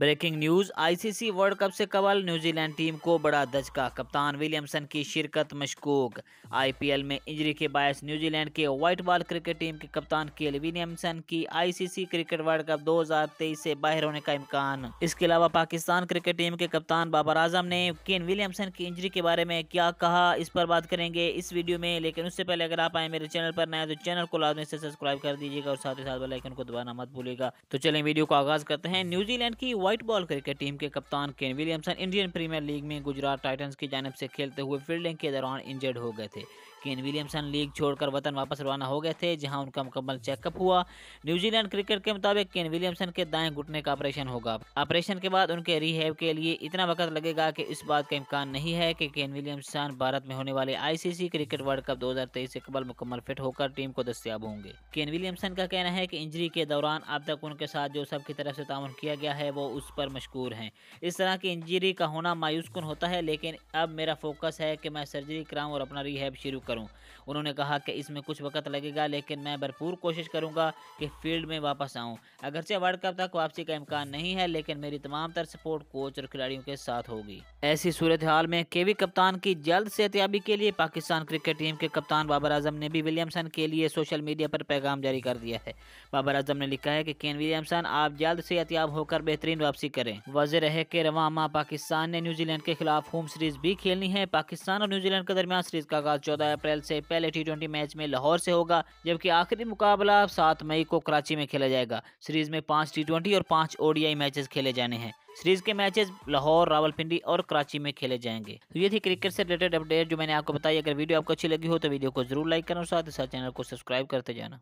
breaking news ICC world cup से कबल New Zealand team को बड़ा धचका कप्तान विलियमसन की शिरकत मशकूक आईपीएल में इंजरी के बायस न्यूजीलैंड के व्हाइट बॉल क्रिकेट टीम के कप्तान केल विलियमसन की आईसीसी क्रिकेट वर्ल्ड कप 2023 से बाहर होने का इम्कान इसके अलावा पाकिस्तान क्रिकेट टीम के कप्तान बाबर आजम ने केन विलियमसन की इंजरी के बारे में क्या कहा इस पर बात करेंगे इस वीडियो में लेकिन उससे पहले अगर आप आए मेरे चैनल पर नए तो चैनल को लाजमी से सब्सक्राइब कर दीजिएगा और साथ ही साथ बेलाइकन को दबाना मत भूलेगा तो चले वीडियो को आगाज करते हैं न्यूजीलैंड की व्हाइट बॉल क्रिकेट टीम के कप्तान Kane Williamson Indian Premier League में गुजरात टाइटंस की जानब से खेलते हुए फील्डिंग के दौरान इंजर्ड हो गए थे केन विलियमसन लीग छोड़कर वतन वापस रवाना हो गए थे जहां उनका मुकम्मल चेकअप हुआ न्यूजीलैंड क्रिकेट के मुताबिक केन विलियमसन के दाएं घुटने का ऑपरेशन होगा ऑपरेशन के बाद उनके रिहेव के लिए इतना वक्त लगेगा कि इस बात का इम्कान नहीं है कि केन विलियमसन भारत में होने वाले आईसीसी क्रिकेट वर्ल्ड कप दो से कबल मुकम्मल फिट होकर टीम को दस्तियाब होंगे केन विलियमसन का कहना है की इंजरी के दौरान अब तक उनके साथ जो सबकी तरफ से ताउन किया गया है वो उस पर मशहूर है इस तरह की इंजरी का होना मायूस होता है लेकिन अब मेरा फोकस है की मैं सर्जरी कराऊँ और अपना रिहेब शुरू करूं उन्होंने कहा कि इसमें कुछ वक्त लगेगा लेकिन मैं भरपूर कोशिश करूंगा कि फील्ड में वापस आऊं अगरचे वर्ल्ड कप तक वापसी का इम्कान नहीं है लेकिन मेरी तमाम तर सपोर्ट कोच और खिलाड़ियों के साथ होगी ऐसी सूरत हाल में केवी कप्तान की जल्द सेहतियाबी के लिए पाकिस्तान क्रिकेट टीम के कप्तान बाबर आजम ने भी विलियमसन के लिए सोशल मीडिया पर पैगाम जारी कर दिया है बाबर आजम ने लिखा है कि केन विलियमसन आप जल्द सेहतियाब होकर बेहतरीन वापसी करें वजह रहे कि रवामा पाकिस्तान ने न्यूजीलैंड के खिलाफ होम सीरीज भी खेलनी है पाकिस्तान और न्यूजीलैंड के दरमियान सीरीज का आगाज चौदह अप्रैल से पहले टी मैच में लाहौर से होगा जबकि आखिरी मुकाबला सात मई को कराची में खेला जाएगा सीरीज में पांच टी और पांच ओडीआई मैचेस खेले जाने हैं सीरीज के मैचेस लाहौर रावलपिंडी और कराची में खेले जाएंगे तो ये थी क्रिकेट से रिलेटेड अपडेट जो मैंने आपको बताई अगर वीडियो आपको अच्छी लगी हो तो वीडियो को जरूर लाइक करें और साथ ही साथ चैनल को सब्सक्राइब करते जाना